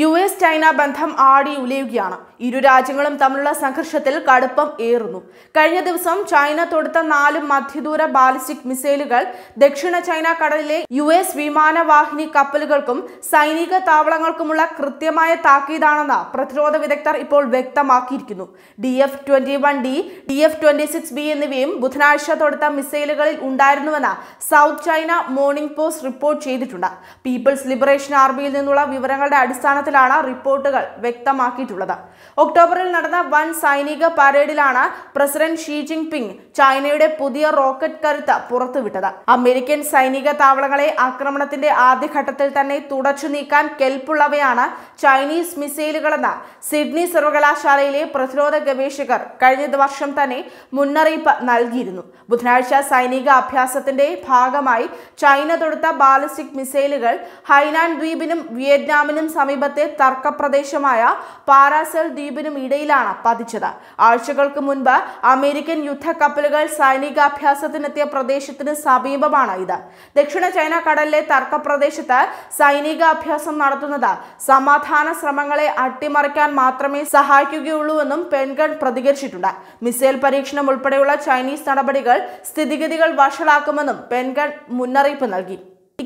U S China ബന്ധം ആടി ഉലയുകയാണ് ഇരു രാജ്യങ്ങളും തമ്മിലുള്ള സംഘർഷത്തിൽ കടുപ്പം ഏറുന്നു കഴിഞ്ഞ ദിവസം ചൈന തൊടുത്ത നാല് മധ്യദൂര ബാലിസ്റ്റിക് മിസൈലുകൾ ദക്ഷിണ ചൈന കടലിലെ യു എസ് വിമാനവാഹിനി കപ്പലുകൾക്കും സൈനിക താവളങ്ങൾക്കുമുള്ള കൃത്യമായ താക്കീതാണെന്ന് പ്രതിരോധ വിദഗ്ധർ ഇപ്പോൾ വ്യക്തമാക്കിയിരിക്കുന്നു D F twenty one D D F twenty six B എന്നിവയും ബുധനാഴ്ച തൊടുത്ത മിസൈലുകളിൽ ഉണ്ടായിരുന്നുവെന്ന് South China Morning Post report ചെയ്തിട്ടുണ്ട് പീപ്പിൾസ് ലിബറേഷൻ ആർമിയിൽ നിന്നുള്ള വിവരങ്ങളുടെ അടിസ്ഥാനത്തിൽ അടിസ്ഥാനത്തിലാണ് റിപ്പോർട്ടുകൾ വ്യക്തമാക്കിയിട്ടുള്ളത് ഒക്ടോബറിൽ നടന്ന വൻ സൈനിക പരേഡിലാണ് പ്രസിഡന്റ് ഷീ ജിങ് പിങ് ചൈനയുടെ പുതിയ റോക്കറ്റ് കരുത്ത് പുറത്തുവിട്ടത് അമേരിക്കൻ സൈനിക താവളങ്ങളെ ആക്രമണത്തിന്റെ ആദ്യഘട്ടത്തിൽ തന്നെ തുടച്ചു നീക്കാൻ കെൽപ്പുള്ളവയാണ് ചൈനീസ് മിസൈലുകളെന്ന് സിഡ്നി സർവകലാശാലയിലെ പ്രതിരോധ ഗവേഷകർ കഴിഞ്ഞ വർഷം തന്നെ മുന്നറിയിപ്പ് നൽകിയിരുന്നു ബുധനാഴ്ച സൈനിക അഭ്യാസത്തിന്റെ ഭാഗമായി ചൈന തൊടുത്ത ബാലിസ്റ്റിക് മിസൈലുകൾ ഹൈനാൻ ദ്വീപിനും വിയറ്റ്നാമിനും സമീപത്തെ സംസ്ഥാനത്തെ തർക്കപ്രദേശമായ പാരാസൽ ദ്വീപിനും ഇടയിലാണ് പതിച്ചത് ആഴ്ചകൾക്ക് മുൻപ് അമേരിക്കൻ യുദ്ധക്കപ്പലുകൾ സൈനികാഭ്യാസത്തിനെത്തിയ പ്രദേശത്തിന് സമീപമാണ് ഇത് ദക്ഷിണ ചൈന കടലിലെ തർക്കപ്രദേശത്ത് സൈനികാഭ്യാസം നടത്തുന്നത് സമാധാന ശ്രമങ്ങളെ അട്ടിമറിക്കാൻ മാത്രമേ സഹായിക്കുകയുള്ളൂവെന്നും പെൻഗൺ പ്രതികരിച്ചിട്ടുണ്ട് മിസൈൽ പരീക്ഷണം ഉൾപ്പെടെയുള്ള ചൈനീസ് നടപടികൾ സ്ഥിതിഗതികൾ വഷളാക്കുമെന്നും പെൻഗൺ മുന്നറിയിപ്പ് നൽകി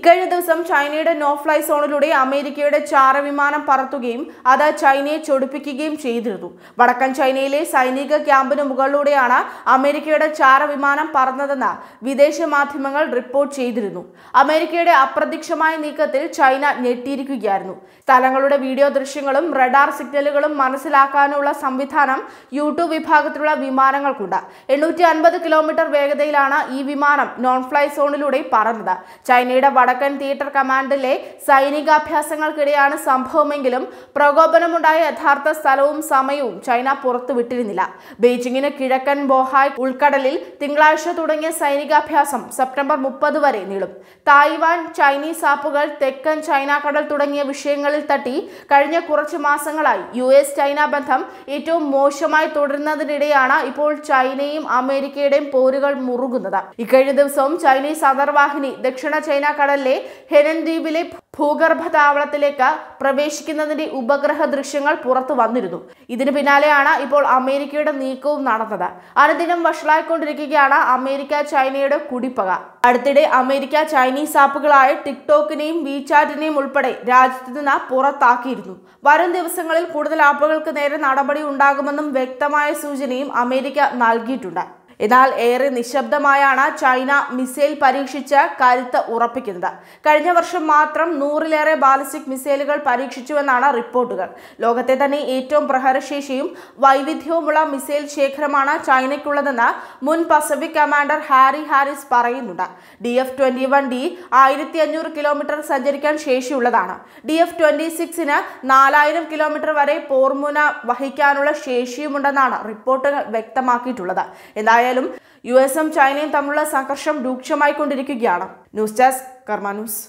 ഇക്കഴിഞ്ഞ ദിവസം ചൈനയുടെ നോ ഫ്ലൈ സോണിലൂടെ അമേരിക്കയുടെ ചാരവിമാനം വിമാനം പറത്തുകയും അത് ചൈനയെ ചൊടിപ്പിക്കുകയും ചെയ്തിരുന്നു വടക്കൻ ചൈനയിലെ സൈനിക ക്യാമ്പിന് മുകളിലൂടെയാണ് അമേരിക്കയുടെ ചാരവിമാനം വിമാനം പറന്നതെന്ന് വിദേശ മാധ്യമങ്ങൾ റിപ്പോർട്ട് ചെയ്തിരുന്നു അമേരിക്കയുടെ അപ്രത്യക്ഷമായ നീക്കത്തിൽ ചൈന ഞെട്ടിയിരിക്കുകയായിരുന്നു സ്ഥലങ്ങളുടെ വീഡിയോ ദൃശ്യങ്ങളും റഡാർ സിഗ്നലുകളും മനസ്സിലാക്കാനുള്ള സംവിധാനം യൂട്യൂബ് വിഭാഗത്തിലുള്ള വിമാനങ്ങൾക്കുണ്ട് എണ്ണൂറ്റി അൻപത് കിലോമീറ്റർ വേഗതയിലാണ് ഈ വിമാനം നോൺ ഫ്ലൈ സോണിലൂടെ പറന്നത് ചൈനയുടെ വട വടക്കൻ തിയേറ്റർ കമാൻഡിലെ സൈനികാഭ്യാസങ്ങൾക്കിടെയാണ് സംഭവമെങ്കിലും പ്രകോപനമുണ്ടായ യഥാർത്ഥ സ്ഥലവും സമയവും ചൈന പുറത്തുവിട്ടിരുന്നില്ല ബീജിംഗിന് കിഴക്കൻ ബോഹായ് ഉൾക്കടലിൽ തിങ്കളാഴ്ച തുടങ്ങിയ സൈനികാഭ്യാസം സെപ്റ്റംബർ മുപ്പത് വരെ നീളും തായ്വാൻ ചൈനീസ് ആപ്പുകൾ തെക്കൻ ചൈന കടൽ തുടങ്ങിയ വിഷയങ്ങളിൽ തട്ടി കഴിഞ്ഞ കുറച്ച് മാസങ്ങളായി യു എസ് ചൈന ബന്ധം ഏറ്റവും മോശമായി തുടരുന്നതിനിടെയാണ് ഇപ്പോൾ ചൈനയും അമേരിക്കയുടെയും പോരുകൾ മുറുകുന്നത് ഇക്കഴിഞ്ഞ ദിവസവും ചൈനീസ് അതർവാഹിനി ദക്ഷിണ ചൈന കടൽ പതിനാലിലെ ഹെനൻ ദ്വീപിലെ ഭൂഗർഭ താവളത്തിലേക്ക് പ്രവേശിക്കുന്നതിന്റെ ഉപഗ്രഹ ദൃശ്യങ്ങൾ പുറത്തു വന്നിരുന്നു ഇതിന് പിന്നാലെയാണ് ഇപ്പോൾ അമേരിക്കയുടെ നീക്കവും നടന്നത് അനുദിനം വഷളായിക്കൊണ്ടിരിക്കുകയാണ് അമേരിക്ക ചൈനയുടെ കുടിപ്പക അടുത്തിടെ അമേരിക്ക ചൈനീസ് ആപ്പുകളായ ടിക്ടോക്കിനെയും വിചാറ്റിനെയും ഉൾപ്പെടെ രാജ്യത്ത് നിന്ന് പുറത്താക്കിയിരുന്നു വരും ദിവസങ്ങളിൽ കൂടുതൽ ആപ്പുകൾക്ക് നേരെ നടപടി ഉണ്ടാകുമെന്നും വ്യക്തമായ സൂചനയും അമേരിക്ക നൽകിയിട്ടുണ്ട് എന്നാൽ ഏറെ നിശബ്ദമായാണ് ചൈന മിസൈൽ പരീക്ഷിച്ച് കരുത്ത് ഉറപ്പിക്കുന്നത് കഴിഞ്ഞ വർഷം മാത്രം നൂറിലേറെ ബാലിസ്റ്റിക് മിസൈലുകൾ പരീക്ഷിച്ചുവെന്നാണ് റിപ്പോർട്ടുകൾ ലോകത്തെ തന്നെ ഏറ്റവും പ്രഹരശേഷിയും വൈവിധ്യവുമുള്ള മിസൈൽ ശേഖരമാണ് ചൈനയ്ക്കുള്ളതെന്ന് മുൻ പസഫിക് കമാൻഡർ ഹാരി ഹാരിസ് പറയുന്നുണ്ട് D F twenty one D ആയിരത്തി അഞ്ഞൂറ് കിലോമീറ്റർ സഞ്ചരിക്കാൻ ശേഷിയുള്ളതാണ് ഡി എഫ് ട്വന്റി സിക്സിന് നാലായിരം കിലോമീറ്റർ വരെ പോർമുന വഹിക്കാനുള്ള ശേഷിയുമുണ്ടെന്നാണ് റിപ്പോർട്ടുകൾ വ്യക്തമാക്കിയിട്ടുള്ളത് എന്തായാലും എന്തായാലും യു എസും ചൈനയും തമ്മിലുള്ള സംഘർഷം രൂക്ഷമായിക്കൊണ്ടിരിക്കുകയാണ് ന്യൂസ് ഡെസ്ക് കർമാനൂസ്